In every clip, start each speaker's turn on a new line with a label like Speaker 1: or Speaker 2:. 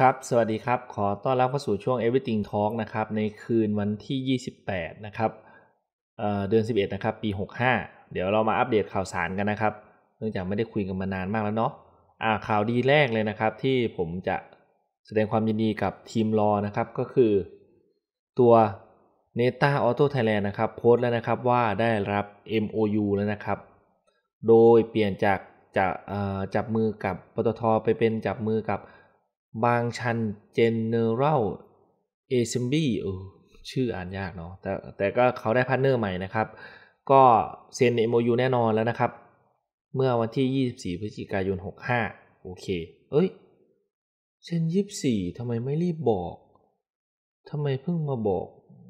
Speaker 1: ครับ สวัสดีครับ ขอต้อนรับเข้าสู่ช่วง Everything Talk นะครับ ในคืนวันที่ 28 นะครับเเดือน 11 นะครับ ปี 65 เดี๋ยวเรามาอัปเดตข่าวสารกันนะครับ เนื่องจากไม่ได้คุยกันมานานมากแล้วเนาะะข่าวดีแรกเลยนะครับ ที่ผมจะแสดงความยินดีกับทีมรอนะครับ ก็คือตัว Neta Auto Thailand นะครับโพสต์แล้วนะครับว่าได้รับ MOU แล้วนะครับ โดยเปลี่ยนจากจะจับมือกับปตทไปเป็นจับมือกับบางชันเจเนอรัลเอซมบี้ชื่ออ่านยากเนาะแต่แต่ก็เขาได้พาร์เนอร์ใหม่นะครับ ก็เซ็นเอ็มโแน่นอนแล้วนะครับ เมื่อวันที่ 24พฤศจิกายน65 โอเค เอ้ยเซ็น24ทำไมไม่รีบบอกทำไมเพิ่งมาบอก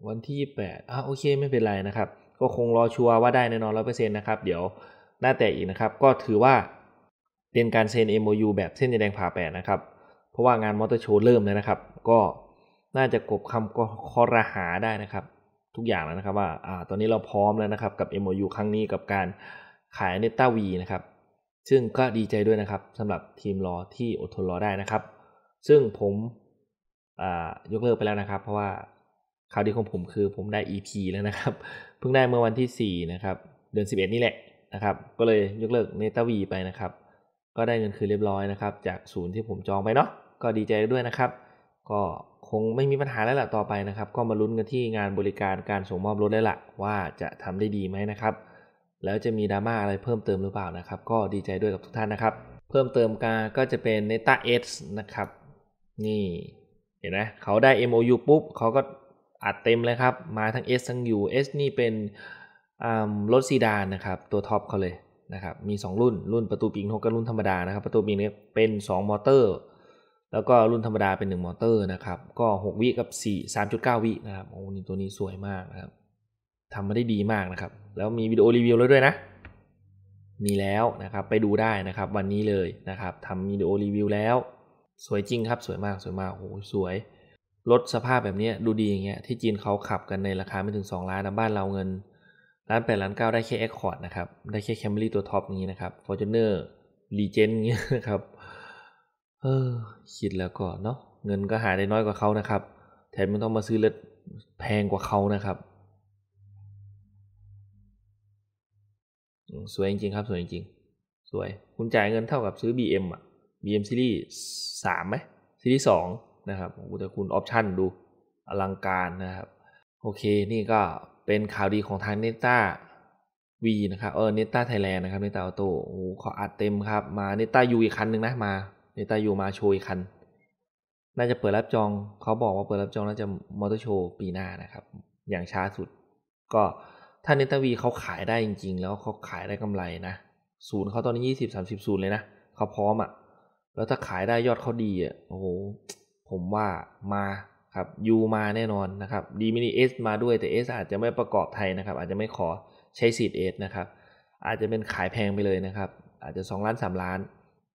Speaker 1: วันที่ 28อ่ะโอเคไม่เป็นไรนะครับ ก็คงรอชัวร์ว่าได้แน่นอนร้อยเปอร์เซ็นนะครับ เดี๋ยวหน้าแต่อีกนะครับ ก็ถือว่าเป็นการเซ็น MOU แบบเส้นแดงผ่าแปดนะครับเพราะว่างานมอเตอร์โชว์เริ่มแล้วนะครับ ก็น่าจะกบคำก็คอรหาได้นะครับ ทุกอย่างแล้วนะครับว่าอ่าตอนนี้เราพร้อมแล้วนะครับ กับ MOU ครั้งนี้กับการขายเนต้าวีนะครับ ซึ่งก็ดีใจด้วยนะครับสำหรับทีมรอที่อดทนรอได้นะครับ ซึ่งผมยกเลิกไปแล้วนะครับ เพราะว่าข่าวดีของผมคือผมได้ EP แล้วนะครับ เพิ่งได้เมื่อวันที่ 4 นะครับ เดือน11 นี่แหละนะครับก็เลยยกเลิกเนต้าวีไปนะครับก็ได้เงินคืนเรียบร้อยนะครับ จากศูนย์ที่ผมจองไปเนาะก็ดีใจด้วยนะครับ ก็คงไม่มีปัญหาแล้วล่ะต่อไปนะครับ ก็มาลุ้นกันที่งานบริการการส่งมอบรถได้ละว่าจะทำได้ดีไหมนะครับ แล้วจะมีดราม่าอะไรเพิ่มเติมหรือเปล่านะครับ ก็ดีใจด้วยกับทุกท่านนะครับ เพิ่มเติมกาก็จะเป็น n e t a S นะครับนี่เห็นไหมเขาได้ MOU ปุ๊บเขาก็อัดเต็มเลยครับมาทั้ง S ทั้ง U S นี่เป็นรถซีดานนะครับตัวท็อปเขาเลยนะครับ มี 2 รุ่น รุ่นประตูปิงนกกับรุ่นธรรมดา นะครับ ประตูปิงเนียเป็น 2 มอเตอร์ แล้วก็รุ่นธรรมดาเป็น 1 มอเตอร์นะครับ ก็ 6 วิกับ4 3.9วินะครับ โอ้นี่ตัวนี้สวยมากนะครับทำมาได้ดีมากนะครับ แล้วมีวิดีโอรีวิวแล้วด้วยนะ มีแล้วนะครับ ไปดูได้นะครับ วันนี้เลยนะครับทำวิดีโอรีวิวแล้ว สวยจริงครับ สวยมาก สวยมาก โอ้โห สวย รถสภาพแบบนี้ดูดีอย่างเงี้ย ที่จีนเขาขับกันในราคาไม่ถึง2ล้านนะ บ้านเราเงินร้านแปดร้านเก้าได้แค่แอคคอร์ดนะครับ ได้แค่แคมเบรี่ตัวท็อปนี้นะครับฟอร์จูเนอร์รีเจนเงี้ยนะครับเออคิดแล้วก็เนาะเงินก็หาได้น้อยกว่าเขานะครับแถมยังต้องมาซื้อรถแพงกว่าเขานะครับ สวยจริงครับ สวยจริงสวยคุณจ่ายเงินเท่ากับซื้อ BM อ่ะ BM ซีรีส์สามไหมซีรีส์สองนะครับโอ้แต่คุณออปชั่นดูอลังการนะครับโอเค นี่ก็เป็นข่าวดีของทางเนต้าวีนะครับ เออ เนต้าไทยแลนด์นะครับ เนต้าออโต้โอ้ขออัดเต็มครับ มาเนต้ายูอีกคันหนึ่งนะ มา เนต้ายูมาโชว์อีกคัน น่าจะเปิดรับจอง เขาบอกว่าเปิดรับจองน่าจะมอเตอร์โชว์ปีหน้านะครับ อย่างช้าสุด ก็ถ้าเนต้าวีเขาขายได้จริงๆ แล้วเขาขายได้กำไรนะศูนย์เขาตอนนี้ยี่สิบสามสิบศูนย์เลยนะเขาพร้อมอะ่ะ แล้วถ้าขายได้ยอดเขาดีอะ่ะ โอ้โห ผมว่ามาครับ U มาแน่นอนนะครับ D mini S มาด้วยแต่ S อาจจะไม่ประกอบไทยนะครับอาจจะไม่ขอใช้สิทธิ์ S นะครับ อาจจะเป็นขายแพงไปเลยนะครับ อาจจะ 2 ล้าน 3 ล้าน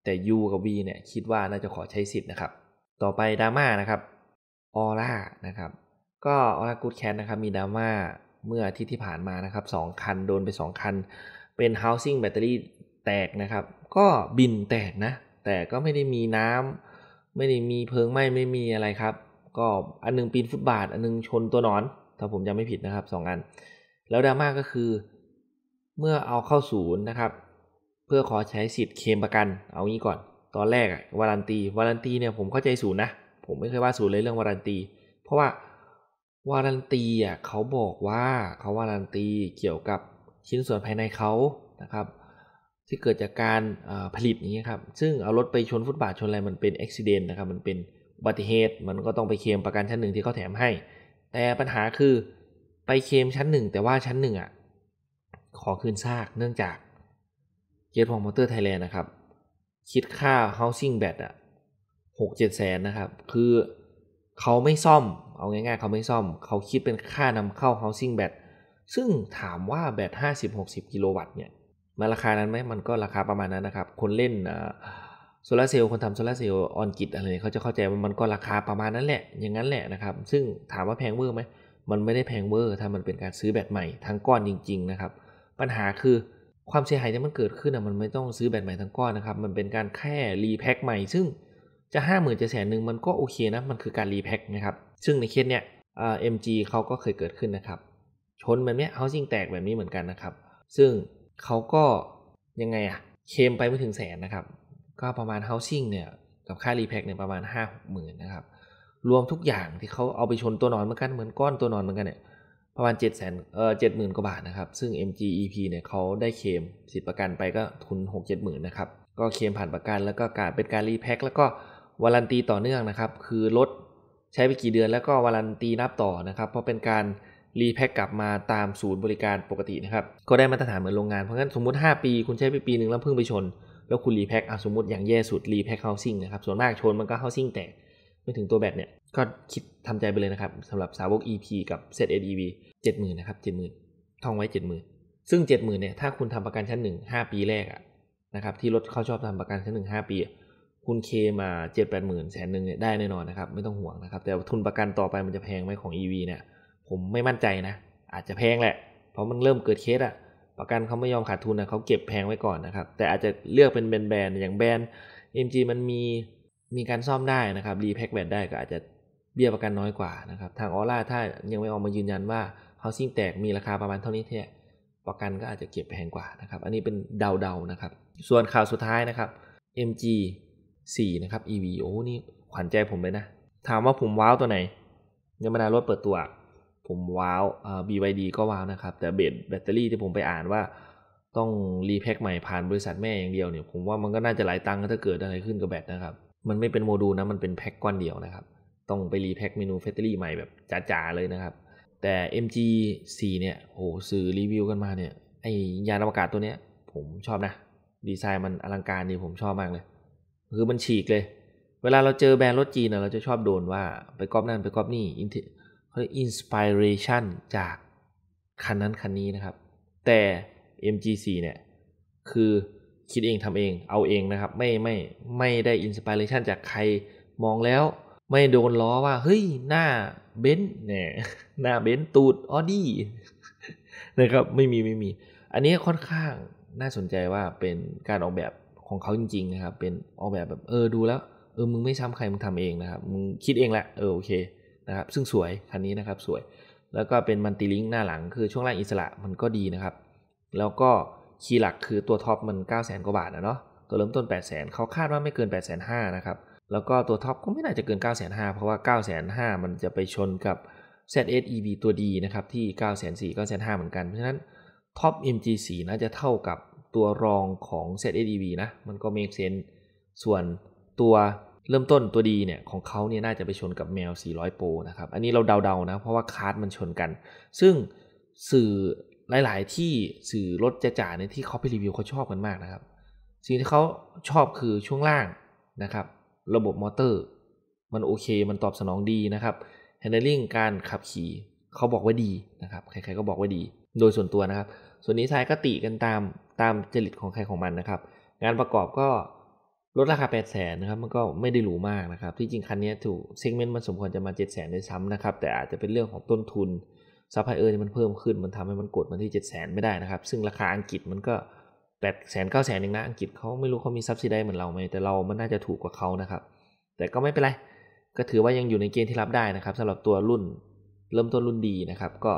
Speaker 1: แต่ U กับ V เนี่ย คิดว่าน่าจะขอใช้สิทธิ์นะครับ ต่อไปดราม่านะครับออร่านะครับก็ออร่ากูดแคทนะครับ มีดราม่าเมื่ออาทิตย์ที่ผ่านมานะครับ2คันโดนไป 2 คัน เป็น housing แบตเตอรี่แตกนะครับ ก็บินแตกนะ แต่ก็ไม่ได้มีน้ำไม่ได้มีเพลิงไหม้ไม่มีอะไรครับก็อันนึงปีนฟุตบาท อันนึงชนตัวนอน ถ้าผมจำไม่ผิดนะครับสองอัน แล้วดราม่าก็คือ เมื่อเอาเข้าศูนย์นะครับ เพื่อขอใช้สิทธิ์เคมประกัน เอางี้ก่อน ตอนแรกอะวารันตี วารันตีเนี่ยผมเข้าใจศูนย์นะ ผมไม่เคยว่าศูนย์เลยเรื่องวารันตี เพราะว่าวารันตีอ่ะเขาบอกว่าเขาวารันตีเกี่ยวกับชิ้นส่วนภายในเขานะครับที่เกิดจากการผลิตอย่างนี้ครับ ซึ่งเอารถไปชนฟุตบาทชนอะไรมันเป็นอุบิเหตุนะครับมันเป็นอุบัติเหตุมันก็ต้องไปเคลมประกันชั้นหนึ่งที่เขาแถมให้ แต่ปัญหาคือไปเคลมชั้นหนึ่ง แต่ว่าชั้นหนึ่งอ่ะ ขอคืนซากเนื่องจาก เกตพองมอเตอร์ไทยแลนด์นะครับ คิดค่า housing b a ตอ่ะหกเจ็ดแสนนะครับ คือเขาไม่ซ่อม เอาง่าย ๆเขาไม่ซ่อม เขาคิดเป็นค่านำเข้า housing b a ตซึ่งถามว่าแบต50-60 กิโลวัตต์เนี่ยมาราคานั้นไหมมันก็ราคาประมาณนั้นนะครับ คนเล่นอ่าโซลาเซลล์คนทำโซลาเซลล์ออนกิจอะไรเขาจะเข้าใจว่ามันก็ราคาประมาณนั้นแหละ อย่างนั้นแหละนะครับ ซึ่งถามว่าแพงเวอร์ไหมมันไม่ได้แพงเวอร์ถ้ามันเป็นการซื้อแบตใหม่ทั้งก้อนจริงๆนะครับ ปัญหาคือความเสียหายที่มันเกิดขึ้นอ่ะมันไม่ต้องซื้อแบตใหม่ทั้งก้อนนะครับ มันเป็นการแค่รีแพ็คใหม่ ซึ่งจะห้าหมื่นจะแสนหนึ่งมันก็โอเคนะ มันคือการรีแพ็คนะครับ ซึ่งในเคสเนี้ยเอ็มจีเขาก็เคยเกิดขึ้นนะครับ ชนแบบเนี้ยเฮาสิ่งแตกแบบนี้เหมือนกันนะครับซึ่งเขาก็ยังไงอะเคมไปไม่ถึงแสนนะครับก็ประมาณ housing เนี่ย กับค่ารีแพคเนี่ยประมาณ5 6หมื่นนะครับ รวมทุกอย่างที่เขาเอาไปชนตัวนอนเหมือนกัน เหมือนก้อนตัวนอนเหมือนกันเนี่ยประมาณ7จ็ดแสนเอ่อเจ็ดหมื่นกว่าบาทนะครับ ซึ่ง MGEP เนี่ยเขาได้เคมสิทธิประกันไปก็ทุน6 7 0 0 0นนะครับ ก็เคมผ่านประกันแล้วก็การเป็นการรีแพ็คแล้วก็วารันตีต่อเนื่องนะครับ คือรถใช้ไปกี่เดือนแล้วก็วารันตีนับต่อนะครับ เพราะเป็นการรีแพ็คกลับมาตามศูนย์บริการปกตินะครับ ก็ได้มาตรฐานเหมือนโรงงาน เพราะงั้นสมมุติ 5 ปี คุณใช้ไปปีหนึ่งแล้วเพิ่งไปชนแล้วคุณรีแพ็คสมมติอย่างแย่สุดรีแพ็คเฮาสิ่งนะครับส่วนมากชนมันก็เฮาสิ่งแตกไม่ถึงตัวแบตเนี่ย ก็คิดทำใจไปเลยนะครับสำหรับสาวก EP กับเซตเอีวีเจ็ดหมื่นนะครับเจ็ดหมื่นท่องไว้เจ็ดหมื่นซึ่งเจ็ดหมื่นเนี่ย ถ้าคุณทำประกันชั้นหนึ่งห้าปีแรกอะนะครับที่รถเขาชอบทำประกันชั้นหนึ่งห้าปี คุณเคมาเจ็ดแปดหมื่นแสนหนึ่งเนี่ยได้แน่นอนนะครับไม่ต้องห่วงนะครับแต่ทุนประกันต่อไปมันจะแพงไหมของ EV เนี่ยผมไม่มั่นใจนะ อาจจะแพงแหละเพราะมันเริ่มเกิดเคสอะประกันเขาไม่ยอมขาดทุนนะเขาเก็บแพงไว้ก่อนนะครับแต่อาจจะเลือกเป็นแบรนด์อย่างแบรนด์ MG มันมีมีการซ่อมได้นะครับรีแพ็คแบตได้ก็อาจจะเบี้ยประกันน้อยกว่านะครับทางออร่าถ้ายังไม่ออกมายืนยันว่าเฮาซิ่งแตกมีราคาประมาณเท่านี้เท่้ประกันก็อาจจะเก็บแพงกว่านะครับอันนี้เป็นเดาๆนะครับส่วนข่าวสุดท้ายนะครับ MG 4นะครับ EV โอ้นี่ขวัญใจผมเลยนะ ถามว่าผมว้าวตัวไหนยมนารถเปิดตัวผมว้าวอ่า BYD ก็ว้าวนะครับแต่เบตแบตเตอรี่ที่ผมไปอ่านว่าต้องรีแพ็คใหม่ผ่านบริษัทแม่อย่างเดียวเนี่ยผมว่ามันก็น่าจะหลายตังค์ถ้าเกิดอะไรขึ้นกับแบตนะครับมันไม่เป็นโมดูลนะมันเป็นแพ็คก้อนเดียวนะครับต้องไปรีแพ็คเมนูแบตเตอรี่ใหม่แบบจ๋าๆเลยนะครับแต่ MG4 เนี่ยโหสื่อรีวิวกันมาเนี่ยไอยานอวกาศตัวเนี้ยผมชอบนะ ดีไซน์มันอลังการดีผมชอบมากเลยคือมันฉีกเลย เวลาเราเจอแบรนด์รถจีนเราจะชอบโดนว่าไปก๊อปนั่นไปก๊อปนี่เยอินสปิเรชันจากคันนั้นคันนี้นะครับ แต่ MG4 เนี่ยคือคิดเองทำเอง เอาเองนะครับ ไม่ไม่ไม่ได้อินสปิเรชันจากใครมองแล้ว ไม่โดนล้อว่า เฮ้ยหน้าเบนซ์เนี่ยหน้าเบนซ์ตูดออดี้นะครับไม่มีไม่มี อันนี้ค่อนข้างน่าสนใจว่าเป็นการออกแบบของเขาจริง ๆนะครับ เป็นออกแบบแบบ เออดูแล้ว เออมึงไม่ซ้ำใครมึงทำเองนะครับ มึงคิดเองแหละเออโอเคนะครับซึ่งสวย คันนี้นะครับสวยแล้วก็เป็นมันติลิงหน้าหลังคือช่วงล่างอิสระมันก็ดีนะครับ แล้วก็คีย์หลักคือตัวท็อปมัน9 0 0 0 0กว่าบาทนะเนาะตัวเริ่มต้น 8 0 0 0 0เขาคาดว่าไม่เกิน8ป0 0 0นนะครับแล้วก็ตัวท็อปก็ไม่น่าจะเกิน9น0 0 0เพราะว่า9น0 0 0มันจะไปชนกับ ZS EV ตัวดีนะครับที่9ก0 0 0 9น0 0่เหมือนกันเพราะฉะนั้นท็อป MG4 น่าจะเท่ากับตัวรองของ ZS EV นะ มันก็เมคเซนส่วนตัวเริ่มต้นตัวดีเนี่ย ของเขาเนี่ยน่าจะไปชนกับแมว 400 โปรนะครับ อันนี้เราเดาๆนะ เพราะว่าคาร์ดมันชนกัน ซึ่งสื่อหลายๆที่สื่อรถจะจ่าเนี่ยที่เขาไปรีวิวเขาชอบกันมากนะครับ สิ่งที่เขาชอบคือช่วงล่างนะครับ ระบบมอเตอร์ มันโอเค มันตอบสนองดีนะครับฮนด d l ลิงการขับขี่เขาบอกว่าดีนะครับ ใครๆก็บอกว่าดี โดยส่วนตัวนะครับ ส่วนนี้ทายก็ติกันตามตามจริตของใครของมันนะครับ งานประกอบก็รถราคา 8 0 0แสนนะครับ มันก็ไม่ได้หรูมากนะครับที่จริงคันนี้ถูกเซกเมนต์มันสมควรจะมา 7 0 0แสนด้วยซ้ำนะครับ แต่อาจจะเป็นเรื่องของต้นทุนซัพพลายเออร์มันเพิ่มขึ้น มันทำให้มันกดมาที่ 7 0 0แสนไม่ได้นะครับ ซึ่งราคาอังกฤษมันก็ 8 0 0แสนเก้าแสนเองนะ อังกฤษเขาไม่รู้เขามีซับซิได้เหมือนเราไหม แต่เรามันน่าจะถูกกว่าเขานะครับ แต่ก็ไม่เป็นไร ก็ถือว่ายังอยู่ในเกณฑ์ที่รับได้นะครับสำหรับตัวรุ่นเริ่มต้นรุ่นดีนะครับ ก็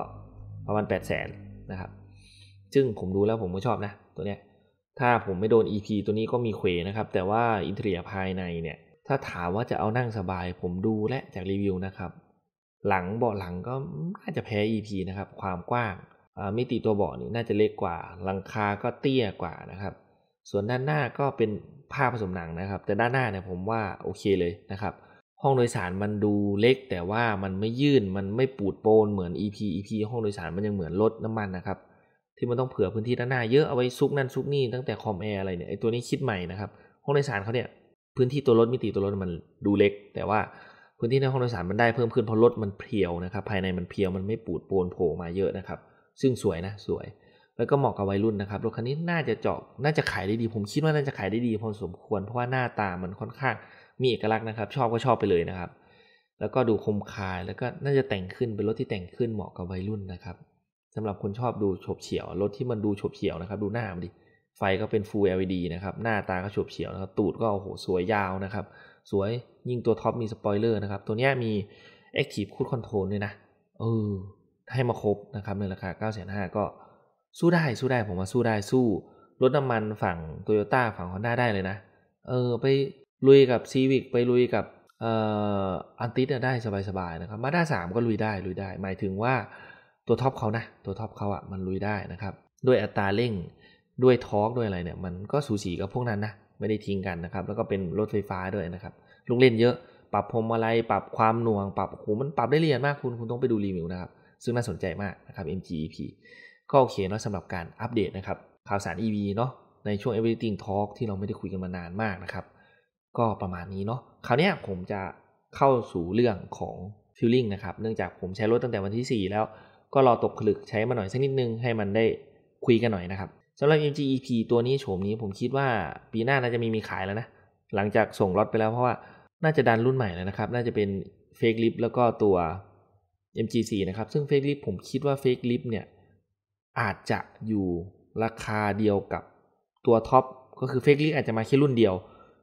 Speaker 1: ประมาณ8 0 0 0 0นนะครับซึ่งผมดูแล้วผมก็ชอบนะ ตัวเนี้ยถ้าผมไม่โดน EP ตัวนี้ก็มีเควนะครับ แต่ว่าอินเทียภายในเนี่ย ถ้าถามว่าจะเอานั่งสบายผมดูและจากรีวิวนะครับ หลังเบาะหลังก็น่าจะแพ้ EP นะครับ ความกว้างมิติตัวเบาะนี่น่าจะเล็กกว่าหลังคาก็เตี้ยกว่านะครับ ส่วนด้านหน้าก็เป็นผ้าผสมหนังนะครับ แต่ด้านหน้าเนี่ยผมว่าโอเคเลยนะครับ ห้องโดยสารมันดูเล็ก แต่ว่ามันไม่ยื่นมันไม่ปูดโปนเหมือน EP EP ห้องโดยสารมันยังเหมือนรถน้ำมันนะครับที่มันต้องเผื่อพื้นที่ด้านหน้าเยอะเอาไว้ซุกนั่นซุกนี่ตั้งแต่คอมแอร์อะไรเนี่ยไอตัวนี้คิดใหม่นะครับห้องโดยสารเขาเนี่ยพื้นที่ตัวรถมิติตัวรถมันดูเล็ก แต่ว่าพื้นที่ในห้องโดยสารมันได้เพิ่มขึ้นเพราะรถมันเพียวนะครับ ภายในมันเพียวมันไม่ปูดโปนโผล่มาเยอะนะครับซึ่งสวยนะสวย แล้วก็เหมาะกับวัยรุ่นนะครับรถคันนี้น่าจะเจาะน่าจะขายได้ดี ผมคิดว่าน่าจะขายได้ดีพอสมควรเพราะว่าหน้าตามันค่อนข้างมีเอกลักษณ์นะครับ ชอบก็ชอบไปเลยนะครับ แล้วก็ดูคมคายแล้วก็น่าจะแต่งขึ้นเป็นรถที่แต่งขึ้น เหมาะกับวัยรุ่นนะครับสำหรับคนชอบดูฉบเฉียวรถที่มันดูฉบเฉียวนะครับ ดูหน้ามันดิ ไฟก็เป็น Full LED นะครับ หน้าตาก็ฉบเฉียวนะครับตูดก็โอ้โหสวยยาวนะครับ สวยยิ่งตัวท็อปมีสปอยเลอร์นะครับ ตัวนี้มี Active Cruise Control ด้วยนะ เออ ให้มาครบนะครับในราคา 9 5 0 0 0ก็สู้ได้สู้ได้ ผมมาสู้ได้สู้ รถน้ำมันฝั่ง t o y ยต้าฝั่ง Honda ได้เลยนะ เออ ไปลุยกับ Civic ไปลุยกับเอ่ออันติสได้สบายๆนะครับมาด้าสามก็ลุยได้ลุยได้หมายถึงว่าตัวท็อปเขานะตัวท็อปเขาอะ่ะมันลุยได้นะครับด้วยอัตราเร่งด้วยทอร์กด้วยอะไรเนี่ย มันก็สูสีกับพวกนั้นนะไม่ได้ทิ้งกันนะครับแล้วก็เป็นรถไฟฟ้าด้วยนะครับลูกเล่นเยอะปรับพรมอะไรปรับความหน่วง ปรับโอ้โหมันปรับได้เรียนมากคุณคุณต้องไปดูรีวิวนะครับ ซึ่งน่าสนใจมากนะครับ MGEP ก็โอเคเนาะสำหรับการอัปเดตนะครับข่าวสาร EV เนาะในช่วง Everything Talk ที่เราไม่ได้คุยกันมานานมากนะครับก็ประมาณนี้เนาะคราวนี้ผมจะเข้าสู่เรื่องของฟิลลิ่งนะครับ เนื่องจากผมใช้รถตั้งแต่วันที่ 4 แล้วก็รอตกผลึกใช้มาหน่อยสักนิดนึง ให้มันได้คุยกันหน่อยนะครับสำหรับ MG EP ตัวนี้ โฉมนี้ผมคิดว่าปีหน้าน่าจะมีมีขายแล้วนะ หลังจากส่งล็อตไปแล้วเพราะว่าน่าจะดันรุ่นใหม่แล้วนะครับ น่าจะเป็นเฟกลิฟแล้วก็ตัว MG4 นะครับ ซึ่งเฟกลิฟผมคิดว่าเฟกลิฟเนี่ยอาจจะอยู่ราคาเดียวกับตัวท็อปก็คือเฟกลิฟอาจจะมาแค่รุ่นเดียว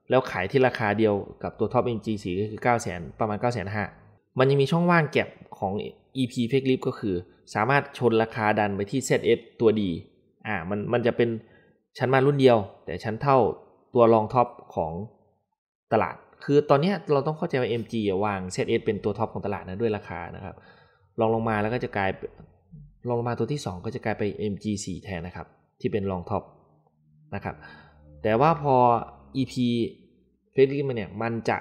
Speaker 1: แล้วขายที่ราคาเดียวกับตัวท็อป MG4 ก็คือ 9 0 0 0 0ประมาณ9 5 0 0 0 0มันยังมีช่องว่างแก็บของ EP p e c l i p ก็คือสามารถชนราคาดันไปที่ ZS ตัวดีอ่า มัน มันจะเป็นชั้นมารุ่นเดียว แต่ชั้นเท่าตัวรองท็อปของตลาด คือตอนนี้เราต้องเข้าใจว่า MG วาง ZS เป็นตัวท็อปของตลาดนะด้วยราคานะครับลองลงมาแล้วก็จะกลายลองลงมาตัวที่ 2 ก็จะกลายไป MG4 แทนนะครับ ที่เป็นรองท็อปนะครับ แต่ว่าพอ EP เฟสลิมาเนี่ยมันจะ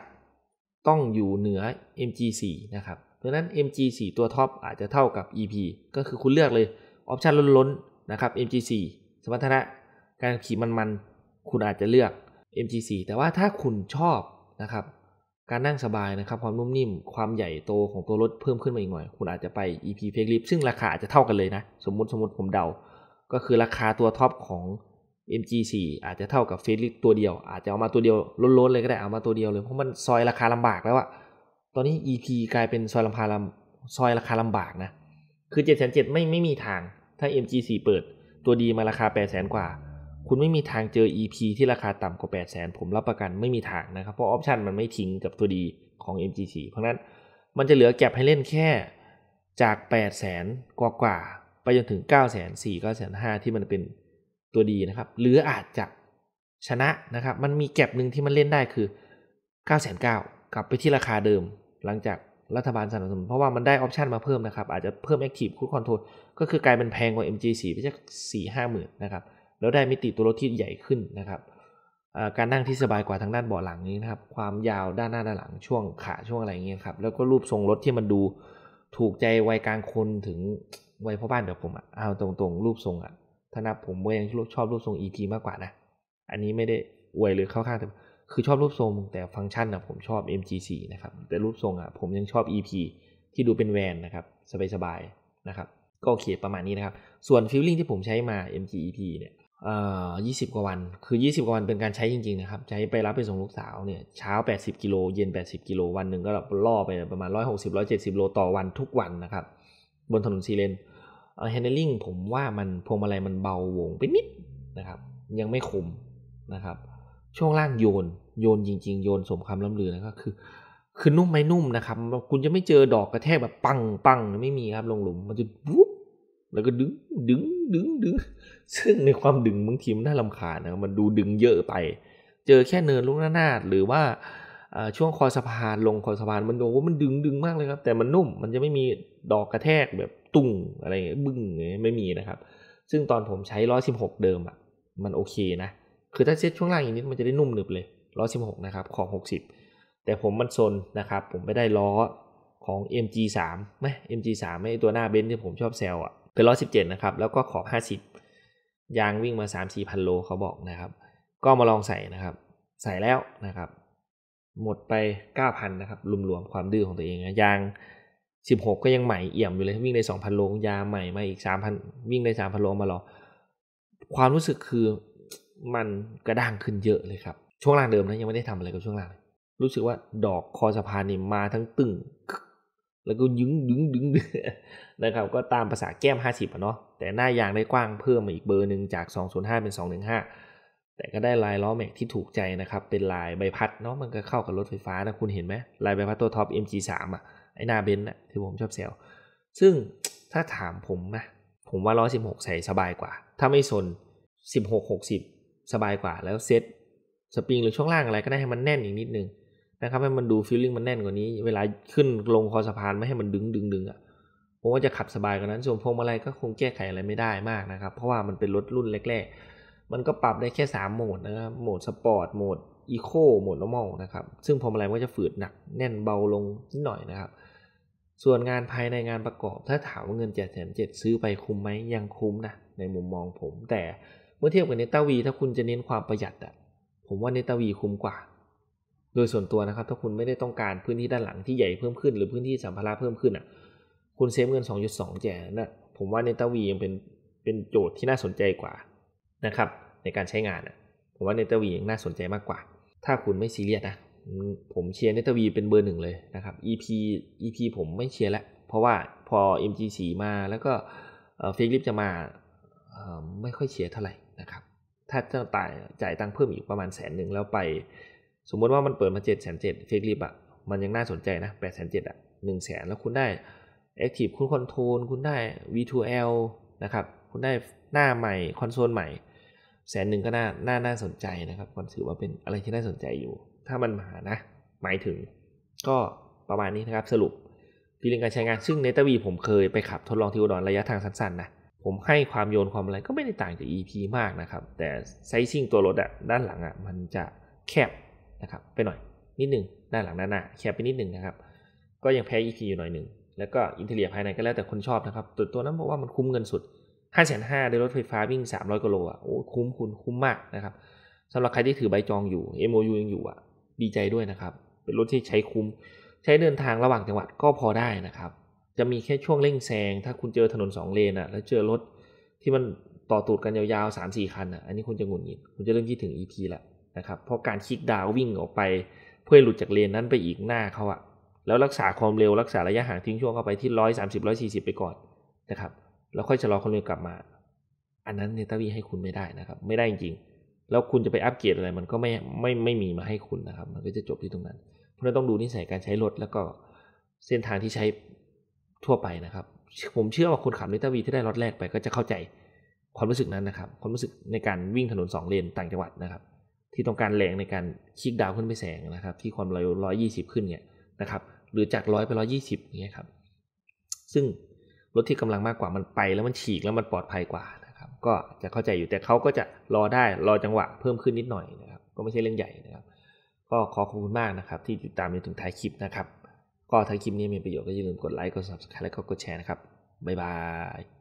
Speaker 1: ต้องอยู่เหนือ MG4 นะครับดังนั้น MG4 ตัวท็อปอาจจะเท่ากับ EP ก็คือคุณเลือกเลย ออปชันล้นๆ นะครับ MG4 สมรรถนะ การขี่มันๆ คุณอาจจะเลือก MG4 แต่ว่าถ้าคุณชอบนะครับ การนั่งสบายนะครับความนุ่มนิ่ม ความใหญ่โตของตัวรถเพิ่มขึ้นมาอีกหน่อย คุณอาจจะไป EP f a c e l i f t ซึ่งราคาอาจจะเท่ากันเลยนะ สมมติสมมติผมเดา ก็คือราคาตัวท็อปของ MG4 อาจจะเท่ากับ f a c e l i f t ตัวเดียว อาจจะเอามาตัวเดียวล้นๆเลยก็ได้ เอามาตัวเดียวเลย เพราะมันซอยราคาลำบากแล้วอะตอนนี้ EP กลายเป็นซอยลำพาลำซอยราคาลำบากนะคือ7จ็ดแสนเจ็ดไม่ไม่มีทาง ถ้า MG4 เปิดตัวดีมาราคา 8 0 0แสนกว่า คุณไม่มีทางเจอ EP ที่ราคาต่ำกว่า 8 0 0แสนผมรับประกันไม่มีทางนะครับ เพราะออปชันมันไม่ทิ้งกับตัวดีของ MG4 เพราะนั้นมันจะเหลือแก็บให้เล่นแค่จาก 8 0 0แสนกว่ากว่า ไปจนถึง9้0 0 0 9 5 0าที่มันเป็นตัวดีนะครับหรืออาจจะชนะนะครับ มันมีแก็บหนึ่งที่มันเล่นได้คือ9เ0 0 0กลับไปที่ราคาเดิมหลังจากรัฐบาลสนับสนุนเพราะว่ามันได้ออปชันมาเพิ่มนะครับ อาจจะเพิ่ม Active Cruise Control ก็คือกลายเป็นแพงกว่า MG4 ไปสักสี่ห้าหมื่นนะครับ แล้วได้มิติตัวรถที่ใหญ่ขึ้นนะครับการนั่งที่สบายกว่าทางด้านเบาะหลังนี้นะครับ ความยาวด้านหน้าด้านหลังช่วงขาช่วงอะไรเงี้ยครับ แล้วก็รูปทรงรถที่มันดูถูกใจวัยกลางคนถึงวัยพ่อบ้านเดี๋ยวผมอ่ะเอาตรงๆ รูปทรงอ่ะ ถ้านับผมยังชอบรูปทรง EP มากกว่านะอันนี้ไม่ได้อวยหรือเข้าข้างแต่คือชอบรูปทรงแต่ฟังก์ชันอ่ะผมชอบ MG4 นะครับแต่รูปทรงอ่ะผมยังชอบ EP ที่ดูเป็นแวนนะครับสบายๆนะครับ ก็โอเคประมาณนี้นะครับ ส่วนฟิลลิ่งที่ผมใช้มา MG EP เนี่ยยี่สิบกว่าวัน คือ 20 กว่าวันเป็นการใช้จริงๆนะครับใช้ไปรับไปส่งลูกสาวเนี่ยเช้า 80 กิโล เย็น 80 กิโลวันหนึ่งก็ล่อไปประมาณ 160 170โลต่อวันทุกวันนะครับ บนถนนซีเลนเฮนดลิ่งผมว่ามันพวงมาลัยมันเบาวงไปนิดนะครับ ยังไม่คมนะครับช่วงล่างโยนโยนจริงๆโยนสมคำล้ำลือนะก็คือ คือนุ่มไหมนุ่มนะครับคุณจะไม่เจอดอกกระแทกแบบปังปังไม่มีครับลงหลุม มันจะวุ้บแล้วก็ดึงดึงดึงดึงซึ่งในความดึงบางทีมันน่าลำคาญนะมันดูดึงเยอะไป เจอแค่เนินลูกหน้านาดหรือว่าช่วงคอสะพานลงคอสะพานมันโอ้มันดึงดึงมากเลยครับ แต่มันนุ่มมันจะไม่มีดอกกระแทกแบบตุ่งอะไรบึ้งไม่มีนะครับซึ่งตอนผมใช้ร้อยสิบหกเดิมอ่ะมันโอเคนะคือถ้าเซ็ตช่วงล่างอีกนิด มันจะได้นุ่มหนึบเลยล้อ16 นะครับของ60 แต่ผมมันซนนะครับ ผมไม่ได้ล้อของ MG3 ไหม MG3 ไม่ตัวหน้าเบนซ์ที่ผมชอบแซวอะ่ะเป็นล้อ17 นะครับแล้ว ก็ขอบ50 ยางวิ่งมา 3 4 พันโลเขาบอกนะครับ ก็มาลองใส่นะครับ ใส่แล้วนะครับ หมดไป 9,000 นะครับรวมๆความดื้อของตัวเองนะยาง 16 ก็ยังใหม่ เอี่ยมอยู่เลยวิ่งได้2,000โลยาใหม่มาอีก 3,000 วิ่งได้3,000โลมาลองความรู้สึกคือมันกระด้างขึ้นเยอะเลยครับ ช่วงล่างเดิมนะ ยังไม่ได้ทำอะไรกับช่วงล่าง รู้สึกว่าดอกคอสะพานนี่มาทั้งตึงแล้วก็ยึงดึงดึงนะครับก็ตามภาษาแก้ม 50อิะเนาะแต่หน้ายางได้กว้างเพิ่มมาอีกเบอร์หนึ่งจาก 205 เป็น 215 แต่ก็ได้ลายล้อแม็กที่ถูกใจนะครับ เป็นลายใบพัดเนาะมันก็เข้ากับรถไฟฟ้านะ คุณเห็นไหมลายใบพัดตัวท็อป MG3 อ่ะไอหน้าเบนซ์น่ะที่ผมชอบแซวซึ่งถ้าถามผมนะผมว่า้อ1 6 ใส่สบายกว่า ถ้าไม่สน16 60สบายกว่าแล้วเซตสปริงหรือช่วงล่างอะไรก็ได้ให้มันแน่นอีกนิดนึงนะครับให้มันดูฟีลลิ่งมันแน่นกว่านี้ เวลาขึ้นลงคอสะพานไม่ให้มันดึงดึงดึงอ่ะผมว่าจะขับสบายกว่านั้น ส่วนพวงมาลัยก็คงแก้ไขอะไรไม่ได้มากนะครับ เพราะว่ามันเป็นรถรุ่นแรกๆ มันก็ปรับได้แค่ 3 โหมดนะครับโหมดสปอร์ตโหมดอีโคโหมดนอร์มอลนะครับซึ่งพวงมาลัยก็จะฝืดหนัก แน่นเบาลงนิดหน่อยนะครับส่วนงานภายในงานประกอบถ้าถามว่าเงิน7จ็ดแสนเจ็ดซื้อไปคุ้มไหมยังคุ้มนะในมุมมองผมแต่มื่อเทียบกับเนต้าวี ถ้าคุณจะเน้นความประหยัดอะผมว่าเนต้าวีคุ้มกว่า โดยส่วนตัวนะครับ ถ้าคุณไม่ได้ต้องการพื้นที่ด้านหลังที่ใหญ่เพิ่มขึ้นหรือพื้นที่สัมภาระเพิ่มขึ้นอะคุณเซฟเงิน 2.2แจนะผมว่าเนต้าวียังเป็นเป็นโจทย์ที่น่าสนใจกว่านะครับ ในการใช้งานอะผมว่าเนต้าวียังน่าสนใจมากกว่า ถ้าคุณไม่ซีเรียสนะผมเชียร์เนตาวีเป็นเบอร์หนึ่งเลยนะครับ EP EP ผมไม่เชียร์แล้วเพราะว่าพอ MG4 มาแล้วก็เฟลิปจะมาไม่ค่อยเชียร์เท่าไหร่นะครับถ้าจะตายจ่ายตังค์เพิ่มอีกประมาณแสนหนึ่งแล้วไป สมมติว่ามันเปิดมาเจ็ดแสนเจ็ดเฟกลิบอะมันยังน่าสนใจนะแปดแสนเจ็ดอะหนึ่งแสนแล้วคุณได้แอคทีฟคุณคอนโทรลคุณได้ V2L นะครับคุณได้หน้าใหม่คอนโซลใหม่แสนหนึ่งก็น่าน่าน่าสนใจนะครับก็ถือว่าเป็นอะไรที่น่าสนใจอยู่ ถ้ามันมานะ หมายถึงก็ประมาณนี้นะครับ สรุปฟีลิ่งการใช้งานซึ่งเนตวีผมเคยไปขับทดลองที่อุดรระยะทางสั้นๆนะผมให้ความโยนความอะไรก็ไม่ได้ต่างจาก EP มากนะครับ แต่ไซซิ่งตัวรถอะด้านหลังอะมันจะแคบนะครับไปหน่อยนิดนึงด้านหลังด้านหน้า แคบไปนิดนึงนะครับ ก็ยังแพ้ EP อยู่หน่อยหนึ่งแล้วก็อินเทเลียภายในก็แล้วแต่คนชอบนะครับตัวตัวนั้นบอกว่ามันคุ้มเงินสุด5้าแสนห้าได้รถไฟฟ้าวิ่ง 300กิโลอ่ะโอ้คุ้มคุณคุ้มมากนะครับสำหรับใครที่ถือใบจองอยู่ MOU ยังอยู่อ่ะดีใจด้วยนะครับ เป็นรถที่ใช้คุ้ม ใช้เดินทางระหว่างจังหวัดก็พอได้นะครับจะมีแค่ช่วงเร่งแซง ถ้าคุณเจอถนนสองเลนอะ่ะแล้วเจอรถที่มันต่อตูดกันยาวๆสามสี่คันอะ่ะอันนี้คุณจะหงุดหงิดคุณจะเริ่มคิดถึง EP และนะครับเพราะการคิกดาววิ่งออกไปเพื่อหลุดจากเลนนั้นไปอีกหน้าเขาอะแล้วรักษาความเร็ว รักษาระยะห่างทิ้งช่วงเข้าไปที่ร้อยสามสิบร้อยสี่สิบไปก่อนนะครับ แล้วค่อยชะลอความเร็วกลับมา อันนั้นเนตาวีให้คุณไม่ได้นะครับ ไม่ได้จริงๆแล้วคุณจะไปอัปเกรดอะไรมันก็ไม่ไม่ไม่มีมาให้คุณนะครับมันก็จะจบที่ตรงนั้นเพราะนั้นต้องดูนิสัยการใช้รถแล้วก็เส้นทางที่ใทั่วไปนะครับผมเชื่อว่าคนขับลิตาวีที่ได้รถแรกไป ก็จะเข้าใจความรู้สึกนั้นนะครับ ความรู้สึกในการวิ่งถนน2เลน ต่างจังหวัดนะครับ ที่ต้องการแรงในการคิกดาวขึ้นไปแสงนะครับ ที่ความเร็วร้อยี่สิบขึ้นเนี่ยนะครับหรือจากร้อยไปร้อยยี่สิบอย่างเงี้ยครับซึ่งรถที่กำลังมากกว่ามันไป แล้วมันฉีกแล้วมันปลอดภัยกว่านะครับก็จะเข้าใจอยู่แต่เขาก็จะรอได้รอจังหวะเพิ่มขึ้นนิดหน่อยนะครับ ก็ไม่ใช่เรื่องใหญ่นะครับ ก็ขอขอบคุณมากนะครับที่ติดตามจนถึงท้ายคลิปนะครับก็ถ้าคลิปนี้มีประโยชน์ก็อย่าลืมกดไลค์ กด subscribe แล้วก็กดแชร์นะครับ บ๊ายบาย